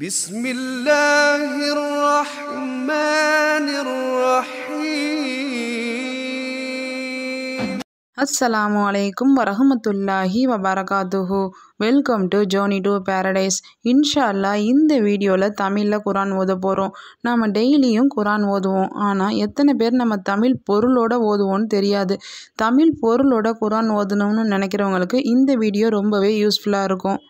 بسم الله الرحمن الرحيم السلام عليكم ورحمة الله وبركاته welcome to journey to paradise இன்ஷால்லா இந்த வீடியோவில் தமிழில் குரான் ஓத போகிறோம் நாம் டெய்லியும் குரான் ஓதுவோம் ஆனால் எத்தனை பேர் நம்ம தமிழ் பொருளோட ஓதுவோம்னு தெரியாது தமிழ் பொருளோட குரான் ஓதணும்னு நினைக்கிறவங்களுக்கு இந்த வீடியோ ரொம்பவே யூஸ்ஃபுல்லாக இருக்கும்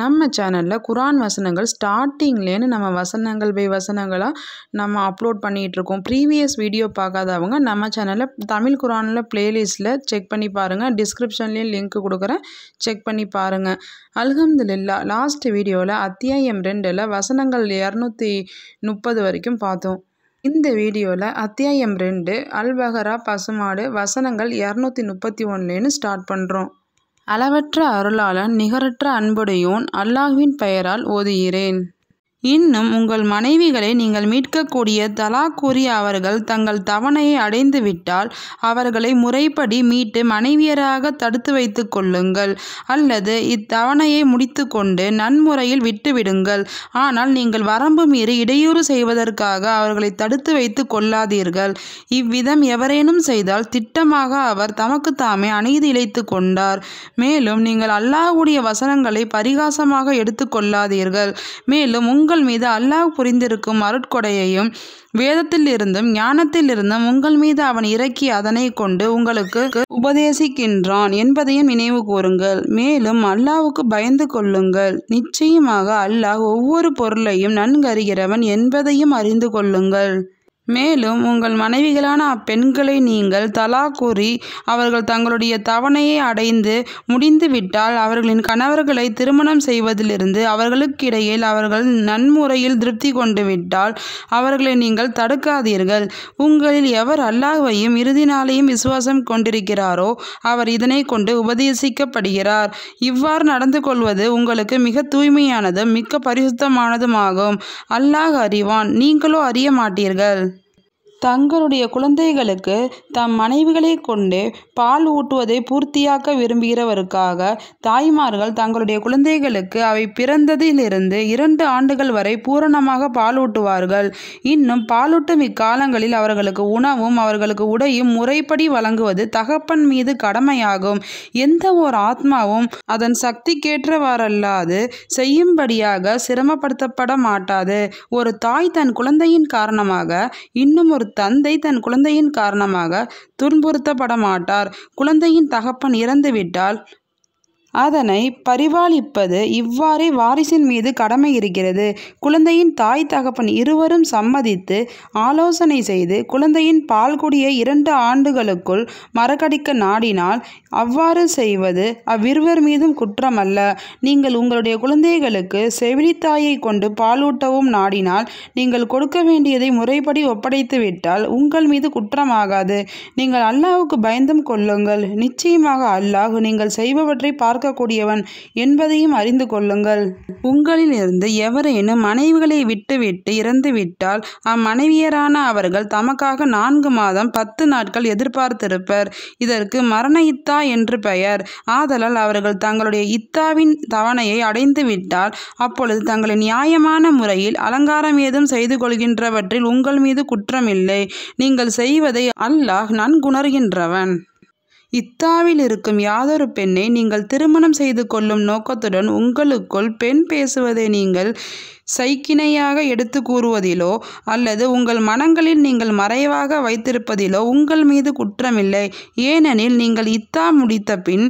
நம்ம சேனலில் குரான் வசனங்கள் ஸ்டார்டிங்லேன்னு நம்ம வசனங்கள் பை வசனங்களாக நம்ம அப்லோட் பண்ணிகிட்ருக்கோம் ப்ரீவியஸ் வீடியோ பார்க்காதவங்க நம்ம சேனலில் தமிழ் குரானில் ப்ளேலிஸ்டில் செக் பண்ணி பாருங்கள் டிஸ்கிரிப்ஷன்லேயும் லிங்க் கொடுக்குறேன் செக் பண்ணி பாருங்கள் அல்ஹம்துல்லா லாஸ்ட் வீடியோவில் அத்தியாயம் ரெண்டில் வசனங்கள் இரநூத்தி முப்பது வரைக்கும் பார்த்தோம் இந்த வீடியோவில் அத்தியாயம் ரெண்டு அல்பஹரா பசுமாடு வசனங்கள் இரநூத்தி முப்பத்தி ஒன்றுலேன்னு ஸ்டார்ட் பண்ணுறோம் அளவற்ற அருளாளன் நிகரற்ற அன்புடையோன் அல்லாஹ்வின் பெயரால் ஓதுகிறேன் இன்னும் உங்கள் மனைவிகளை நீங்கள் மீட்கக்கூடிய தலா கூறிய அவர்கள் தங்கள் தவணையை அடைந்துவிட்டால் அவர்களை முறைப்படி மீட்டு மனைவியராக தடுத்து வைத்து கொள்ளுங்கள் அல்லது இத்தவணையை முடித்துக்கொண்டு நன்முறையில் விட்டுவிடுங்கள் ஆனால் நீங்கள் வரம்பு மீறி இடையூறு செய்வதற்காக அவர்களை தடுத்து வைத்து கொள்ளாதீர்கள் இவ்விதம் எவரேனும் செய்தால் திட்டமாக அவர் தமக்கு தாமே அநீதி இழைத்து கொண்டார் மேலும் நீங்கள் அல்லாஹுடைய வசனங்களை பரிகாசமாக எடுத்துக்கொள்ளாதீர்கள் மேலும் உங்கள் உங்கள் மீது அல்லாஹ் புரிந்திருக்கும் அருட்கொடையையும் வேதத்தில் ஞானத்தில் ஞானத்திலிருந்தும் உங்கள் மீது அவன் இறக்கி அதனை கொண்டு உங்களுக்கு உபதேசிக்கின்றான் என்பதையும் நினைவு கூறுங்கள் மேலும் அல்லாவுக்கு பயந்து கொள்ளுங்கள் நிச்சயமாக அல்லாஹ் ஒவ்வொரு பொருளையும் நன்கறிகிறவன் என்பதையும் அறிந்து கொள்ளுங்கள் மேலும் உங்கள் மனைவிகளான அப்பெண்களை நீங்கள் தலா கூறி அவர்கள் தங்களுடைய தவணையை அடைந்து முடிந்துவிட்டால் அவர்களின் கணவர்களை திருமணம் செய்வதிலிருந்து அவர்களுக்கிடையில் அவர்கள் நன்முறையில் திருப்தி கொண்டு விட்டால் அவர்களை நீங்கள் தடுக்காதீர்கள் உங்களில் எவர் அல்லாஹையும் இறுதி நாளையும் விசுவாசம் கொண்டிருக்கிறாரோ அவர் இதனை கொண்டு உபதேசிக்கப்படுகிறார் இவ்வாறு நடந்து கொள்வது உங்களுக்கு மிக தூய்மையானதும் மிக்க பரிசுத்தமானதுமாகும் அல்லாஹ் அறிவான் நீங்களோ அறிய மாட்டீர்கள் தங்களுடைய குழந்தைகளுக்கு தம் மனைவிகளை கொண்டு பால் ஊட்டுவதை பூர்த்தியாக்க விரும்புகிறவருக்காக தாய்மார்கள் தங்களுடைய குழந்தைகளுக்கு அவை பிறந்ததிலிருந்து இரண்டு ஆண்டுகள் வரை பூரணமாக பாலூட்டுவார்கள் இன்னும் பாலூட்டும் இக்காலங்களில் அவர்களுக்கு உணவும் அவர்களுக்கு உடையும் முறைப்படி வழங்குவது தகப்பன் மீது கடமையாகும் எந்த ஓர் ஆத்மாவும் அதன் சக்திக்கேற்றவாறல்லாது செய்யும்படியாக சிரமப்படுத்தப்பட மாட்டாது ஒரு தாய் தன் குழந்தையின் காரணமாக இன்னும் ஒரு தந்தை தன் குழந்தையின் காரணமாக துன்புறுத்தப்பட மாட்டார் குழந்தையின் தகப்பன் இறந்துவிட்டால் அதனை பரிபாலிப்பது இவ்வாறே வாரிசின் மீது கடமை இருக்கிறது குழந்தையின் தாய் தகப்பன் இருவரும் சம்மதித்து ஆலோசனை செய்து குழந்தையின் பால்குடியை இரண்டு ஆண்டுகளுக்குள் மறக்கடிக்க நாடினால் அவ்வாறு செய்வது அவ்விருவர் மீதும் குற்றமல்ல நீங்கள் உங்களுடைய குழந்தைகளுக்கு செவிலித்தாயை கொண்டு பாலூட்டவும் நாடினால் நீங்கள் கொடுக்க வேண்டியதை முறைப்படி ஒப்படைத்து விட்டால் உங்கள் மீது குற்றமாகாது நீங்கள் அல்லாஹுக்கு பயந்தும் கொள்ளுங்கள் நிச்சயமாக அல்லாஹ் நீங்கள் செய்பவற்றை பார்க்க பார்க்கக்கூடியவன் என்பதையும் அறிந்து கொள்ளுங்கள் உங்களிலிருந்து எவரேனும் மனைவிகளை விட்டுவிட்டு இறந்துவிட்டால் அம்மனைவியரான அவர்கள் தமக்காக நான்கு மாதம் பத்து நாட்கள் எதிர்பார்த்திருப்பர் இதற்கு மரண இத்தா என்று பெயர் ஆதலால் அவர்கள் தங்களுடைய இத்தாவின் தவணையை அடைந்துவிட்டால் அப்பொழுது தங்களை நியாயமான முறையில் அலங்காரம் ஏதும் செய்து கொள்கின்றவற்றில் உங்கள் மீது குற்றமில்லை நீங்கள் செய்வதை அல்லாஹ் நன்குணர்கின்றவன் இத்தாவில் இருக்கும் யாதொரு பெண்ணை நீங்கள் திருமணம் செய்து கொள்ளும் நோக்கத்துடன் உங்களுக்குள் பெண் பேசுவதை நீங்கள் சைக்கிணையாக எடுத்து கூறுவதிலோ அல்லது உங்கள் மனங்களில் நீங்கள் மறைவாக வைத்திருப்பதிலோ உங்கள் மீது குற்றமில்லை ஏனெனில் நீங்கள் இத்தா முடித்த பின்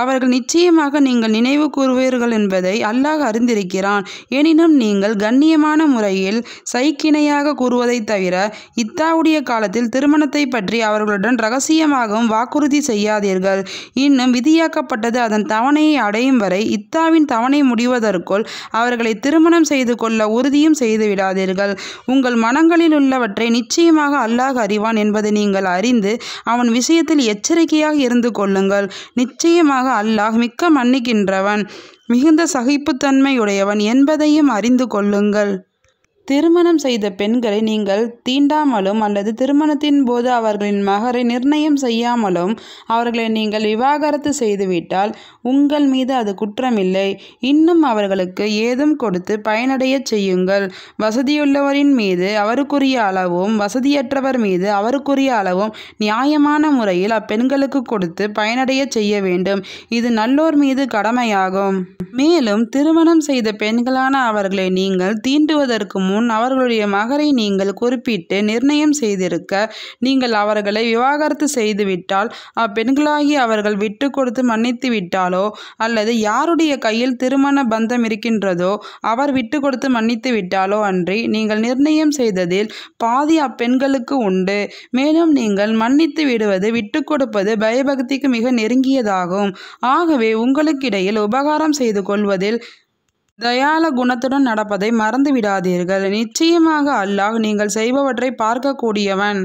அவர்கள் நிச்சயமாக நீங்கள் நினைவு கூறுவீர்கள் என்பதை அல்லாஹ் அறிந்திருக்கிறான் எனினும் நீங்கள் கண்ணியமான முறையில் சைக்கிணையாக கூறுவதை தவிர இத்தாவுடைய காலத்தில் திருமணத்தை பற்றி அவர்களுடன் ரகசியமாகவும் வாக்குறுதி செய்யாதீர்கள் இன்னும் விதியாக்கப்பட்டது அதன் தவணையை அடையும் வரை இத்தாவின் தவணை முடிவதற்குள் அவர்களை திருமணம் செய்து கொள்ள உறுதியும் செய்து விடாதீர்கள் உங்கள் மனங்களில் உள்ளவற்றை நிச்சயமாக அல்லாஹ் அறிவான் என்பதை நீங்கள் அறிந்து அவன் விஷயத்தில் எச்சரிக்கையாக இருந்து கொள்ளுங்கள் நிச்சயமாக நிச்சயமாக அல்லாஹ் மிக்க மன்னிக்கின்றவன் மிகுந்த சகிப்புத்தன்மையுடையவன் என்பதையும் அறிந்து கொள்ளுங்கள் திருமணம் செய்த பெண்களை நீங்கள் தீண்டாமலும் அல்லது திருமணத்தின் போது அவர்களின் மகரை நிர்ணயம் செய்யாமலும் அவர்களை நீங்கள் விவாகரத்து செய்துவிட்டால் உங்கள் மீது அது குற்றமில்லை இன்னும் அவர்களுக்கு ஏதும் கொடுத்து பயனடைய செய்யுங்கள் வசதியுள்ளவரின் மீது அவருக்குரிய அளவும் வசதியற்றவர் மீது அவருக்குரிய அளவும் நியாயமான முறையில் அப்பெண்களுக்கு கொடுத்து பயனடைய செய்ய வேண்டும் இது நல்லோர் மீது கடமையாகும் மேலும் திருமணம் செய்த பெண்களான அவர்களை நீங்கள் தீண்டுவதற்கு முன் அவர்களுடைய மகரை நீங்கள் குறிப்பிட்டு நிர்ணயம் செய்திருக்க நீங்கள் அவர்களை விவாகரத்து செய்துவிட்டால் அப்பெண்களாகி அவர்கள் விட்டு கொடுத்து மன்னித்து விட்டாலோ அல்லது யாருடைய கையில் திருமண பந்தம் இருக்கின்றதோ அவர் விட்டு கொடுத்து மன்னித்து விட்டாலோ அன்றி நீங்கள் நிர்ணயம் செய்ததில் பாதி அப்பெண்களுக்கு உண்டு மேலும் நீங்கள் மன்னித்து விடுவது விட்டு கொடுப்பது பயபக்திக்கு மிக நெருங்கியதாகும் ஆகவே உங்களுக்கிடையில் உபகாரம் செய்து கொள்வதில் தயால குணத்துடன் நடப்பதை மறந்துவிடாதீர்கள் நிச்சயமாக அல்லாஹ் நீங்கள் செய்பவற்றை பார்க்கக்கூடியவன்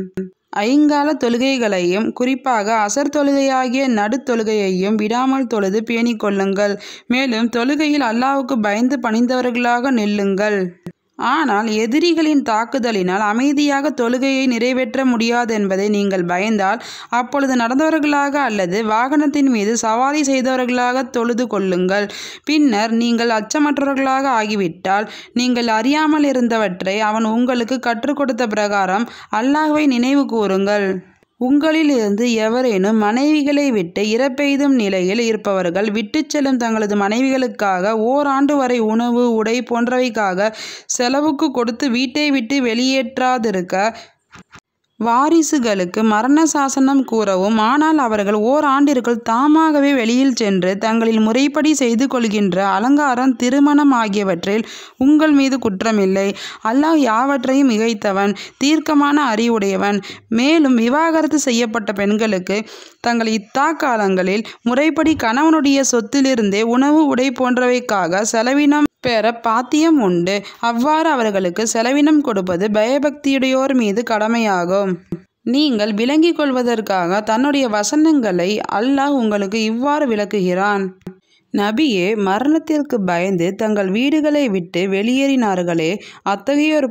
ஐங்கால தொழுகைகளையும் குறிப்பாக அசர் தொழுகையாகிய தொழுகையையும் விடாமல் தொழுது பேணிக்கொள்ளுங்கள் மேலும் தொழுகையில் அல்லாவுக்கு பயந்து பணிந்தவர்களாக நில்லுங்கள் ஆனால் எதிரிகளின் தாக்குதலினால் அமைதியாக தொழுகையை நிறைவேற்ற முடியாது என்பதை நீங்கள் பயந்தால் அப்பொழுது நடந்தவர்களாக அல்லது வாகனத்தின் மீது சவாரி செய்தவர்களாக தொழுது கொள்ளுங்கள் பின்னர் நீங்கள் அச்சமற்றவர்களாக ஆகிவிட்டால் நீங்கள் அறியாமல் இருந்தவற்றை அவன் உங்களுக்கு கற்றுக் கொடுத்த பிரகாரம் அல்லாஹுவை நினைவு கூறுங்கள் உங்களிலிருந்து எவரேனும் மனைவிகளை விட்டு இறப்பெய்தும் நிலையில் இருப்பவர்கள் விட்டுச் செல்லும் தங்களது மனைவிகளுக்காக ஓராண்டு வரை உணவு உடை போன்றவைக்காக செலவுக்கு கொடுத்து வீட்டை விட்டு வெளியேற்றாதிருக்க வாரிசுகளுக்கு மரண சாசனம் கூறவும் ஆனால் அவர்கள் ஓராண்டிற்குள் தாமாகவே வெளியில் சென்று தங்களில் முறைப்படி செய்து கொள்கின்ற அலங்காரம் திருமணம் ஆகியவற்றில் உங்கள் மீது குற்றமில்லை அல்லாஹ் யாவற்றையும் இகைத்தவன் தீர்க்கமான அறிவுடையவன் மேலும் விவாகரத்து செய்யப்பட்ட பெண்களுக்கு தங்கள் இத்தாக்காலங்களில் முறைப்படி கணவனுடைய சொத்திலிருந்தே உணவு உடை போன்றவைக்காக செலவினம் பெற பாத்தியம் உண்டு அவ்வாறு அவர்களுக்கு செலவினம் கொடுப்பது பயபக்தியுடையோர் மீது கடமையாகும் நீங்கள் விளங்கிக் கொள்வதற்காக தன்னுடைய வசனங்களை அல்லாஹ் உங்களுக்கு இவ்வாறு விளக்குகிறான் நபியே மரணத்திற்கு பயந்து தங்கள் வீடுகளை விட்டு வெளியேறினார்களே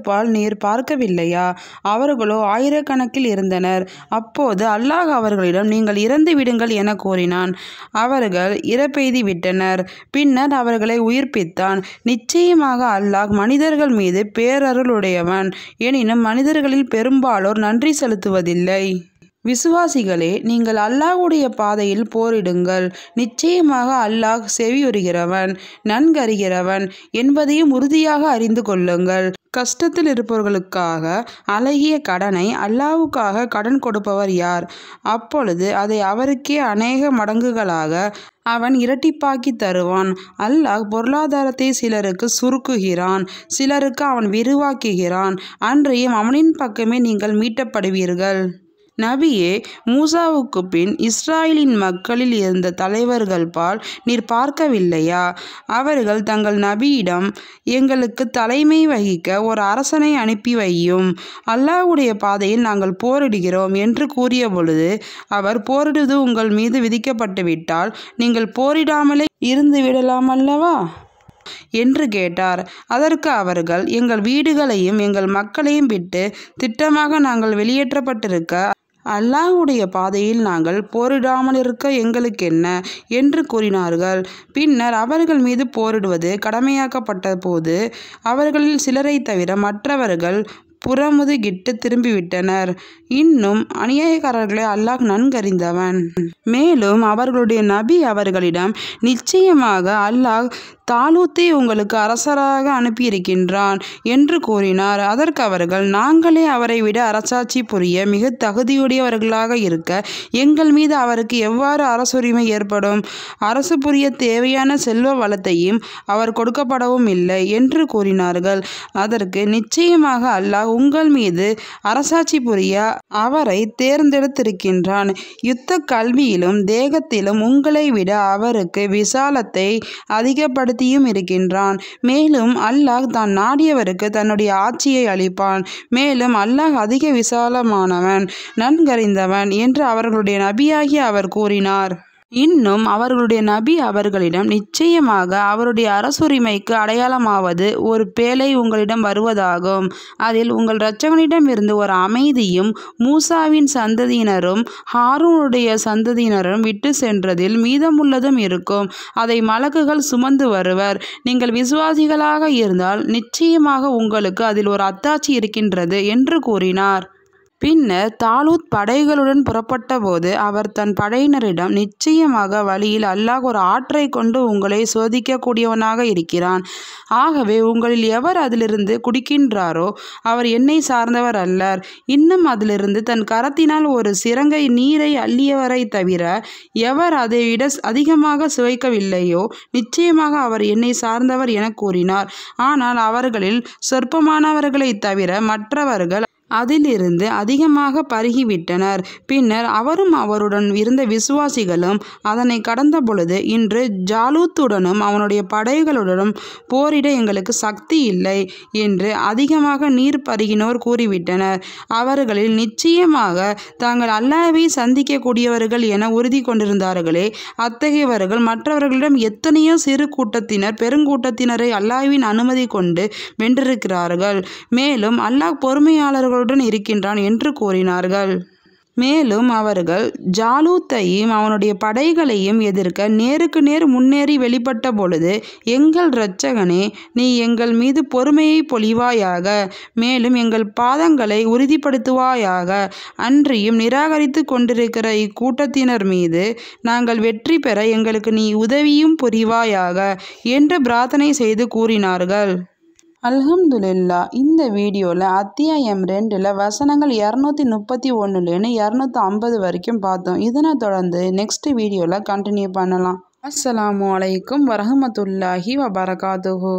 பால் நீர் பார்க்கவில்லையா அவர்களோ ஆயிரக்கணக்கில் இருந்தனர் அப்போது அல்லாஹ் அவர்களிடம் நீங்கள் இறந்து விடுங்கள் என கூறினான் அவர்கள் இறப்பெய்தி விட்டனர் பின்னர் அவர்களை உயிர்ப்பித்தான் நிச்சயமாக அல்லாஹ் மனிதர்கள் மீது பேரருளுடையவன் எனினும் மனிதர்களில் பெரும்பாலோர் நன்றி செலுத்துவதில்லை விசுவாசிகளே நீங்கள் அல்லாஹுடைய பாதையில் போரிடுங்கள் நிச்சயமாக அல்லாஹ் செவியுறுகிறவன் நன்கறிகிறவன் என்பதையும் உறுதியாக அறிந்து கொள்ளுங்கள் கஷ்டத்தில் இருப்பவர்களுக்காக அழகிய கடனை அல்லாவுக்காக கடன் கொடுப்பவர் யார் அப்பொழுது அதை அவருக்கே அநேக மடங்குகளாக அவன் இரட்டிப்பாக்கி தருவான் அல்லாஹ் பொருளாதாரத்தை சிலருக்கு சுருக்குகிறான் சிலருக்கு அவன் விரிவாக்குகிறான் அன்றையும் அவனின் பக்கமே நீங்கள் மீட்டப்படுவீர்கள் நபியே மூசாவுக்கு பின் இஸ்ராயலின் மக்களில் இருந்த தலைவர்கள் பால் நீர் பார்க்கவில்லையா அவர்கள் தங்கள் நபியிடம் எங்களுக்கு தலைமை வகிக்க ஒரு அரசனை அனுப்பி வையும் அல்லாஹ்வுடைய பாதையில் நாங்கள் போரிடுகிறோம் என்று கூறிய பொழுது அவர் போரிடுவது உங்கள் மீது விதிக்கப்பட்டுவிட்டால் நீங்கள் போரிடாமலே இருந்து விடலாம் அல்லவா என்று கேட்டார் அதற்கு அவர்கள் எங்கள் வீடுகளையும் எங்கள் மக்களையும் விட்டு திட்டமாக நாங்கள் வெளியேற்றப்பட்டிருக்க அல்லாஹுடைய பாதையில் நாங்கள் போரிடாமல் இருக்க எங்களுக்கு என்ன என்று கூறினார்கள் பின்னர் அவர்கள் மீது போரிடுவது கடமையாக்கப்பட்ட போது அவர்களில் சிலரை தவிர மற்றவர்கள் புறமுதுகிட்டு திரும்பிவிட்டனர் இன்னும் அநியாயக்காரர்களை அல்லாஹ் நன்கறிந்தவன் மேலும் அவர்களுடைய நபி அவர்களிடம் நிச்சயமாக அல்லாஹ் தாலூத்தை உங்களுக்கு அரசராக அனுப்பியிருக்கின்றான் என்று கூறினார் அதற்கு அவர்கள் நாங்களே அவரை விட அரசாட்சி புரிய மிக தகுதியுடையவர்களாக இருக்க எங்கள் மீது அவருக்கு எவ்வாறு அரசுரிமை ஏற்படும் அரசு புரிய தேவையான செல்வ வளத்தையும் அவர் கொடுக்கப்படவும் இல்லை என்று கூறினார்கள் அதற்கு நிச்சயமாக அல்லாஹ் உங்கள் மீது அரசாட்சி புரிய அவரை தேர்ந்தெடுத்திருக்கின்றான் யுத்த கல்வியிலும் தேகத்திலும் உங்களை விட அவருக்கு விசாலத்தை அதிகப்படுத்த வழிநடத்தியும் இருக்கின்றான் மேலும் அல்லாஹ் தான் நாடியவருக்கு தன்னுடைய ஆட்சியை அளிப்பான் மேலும் அல்லாஹ் அதிக விசாலமானவன் நன்கறிந்தவன் என்று அவர்களுடைய நபியாகி அவர் கூறினார் இன்னும் அவர்களுடைய நபி அவர்களிடம் நிச்சயமாக அவருடைய அரசுரிமைக்கு அடையாளமாவது ஒரு பேலை உங்களிடம் வருவதாகும் அதில் உங்கள் இருந்து ஒரு அமைதியும் மூசாவின் சந்ததியினரும் ஹாரூனுடைய சந்ததியினரும் விட்டு சென்றதில் மீதமுள்ளதும் இருக்கும் அதை மலக்குகள் சுமந்து வருவர் நீங்கள் விசுவாசிகளாக இருந்தால் நிச்சயமாக உங்களுக்கு அதில் ஒரு அத்தாட்சி இருக்கின்றது என்று கூறினார் பின்னர் தாலூத் படைகளுடன் புறப்பட்டபோது அவர் தன் படையினரிடம் நிச்சயமாக வழியில் அல்லாஹ் ஒரு ஆற்றை கொண்டு உங்களை சோதிக்கக்கூடியவனாக இருக்கிறான் ஆகவே உங்களில் எவர் அதிலிருந்து குடிக்கின்றாரோ அவர் என்னை சார்ந்தவர் அல்லர் இன்னும் அதிலிருந்து தன் கரத்தினால் ஒரு சிறங்கை நீரை அள்ளியவரை தவிர எவர் அதை விட அதிகமாக சுவைக்கவில்லையோ நிச்சயமாக அவர் என்னை சார்ந்தவர் என கூறினார் ஆனால் அவர்களில் சொற்பமானவர்களை தவிர மற்றவர்கள் அதிலிருந்து அதிகமாக பருகிவிட்டனர் பின்னர் அவரும் அவருடன் இருந்த விசுவாசிகளும் அதனை கடந்த பொழுது இன்று ஜாலூத்துடனும் அவனுடைய படைகளுடனும் போரிட எங்களுக்கு சக்தி இல்லை என்று அதிகமாக நீர் பருகினோர் கூறிவிட்டனர் அவர்களில் நிச்சயமாக தாங்கள் அல்லாவை சந்திக்கக்கூடியவர்கள் என உறுதி கொண்டிருந்தார்களே அத்தகையவர்கள் மற்றவர்களிடம் எத்தனையோ சிறு கூட்டத்தினர் பெருங்கூட்டத்தினரை அல்லாவின் அனுமதி கொண்டு வென்றிருக்கிறார்கள் மேலும் அல்லாஹ் பொறுமையாளர்கள் அவர்களுடன் இருக்கின்றான் என்று கூறினார்கள் மேலும் அவர்கள் ஜாலூத்தையும் அவனுடைய படைகளையும் எதிர்க்க நேருக்கு நேர் முன்னேறி வெளிப்பட்ட பொழுது எங்கள் இரட்சகனே நீ எங்கள் மீது பொறுமையை பொழிவாயாக மேலும் எங்கள் பாதங்களை உறுதிப்படுத்துவாயாக அன்றியும் நிராகரித்து கொண்டிருக்கிற இக்கூட்டத்தினர் மீது நாங்கள் வெற்றி பெற எங்களுக்கு நீ உதவியும் புரிவாயாக என்று பிரார்த்தனை செய்து கூறினார்கள் அல்ஹம்துலில்லா இந்த வீடியோவில் அத்தியாயம் ரெண்டில் வசனங்கள் இரநூத்தி முப்பத்தி ஒன்றுலேருந்து இரநூத்தி ஐம்பது வரைக்கும் பார்த்தோம் இதனை தொடர்ந்து நெக்ஸ்ட் வீடியோவில் கண்டினியூ பண்ணலாம் அஸ்லாம் வலைக்கம் வரமத்துல்லாஹி வபரகாத்துஹூ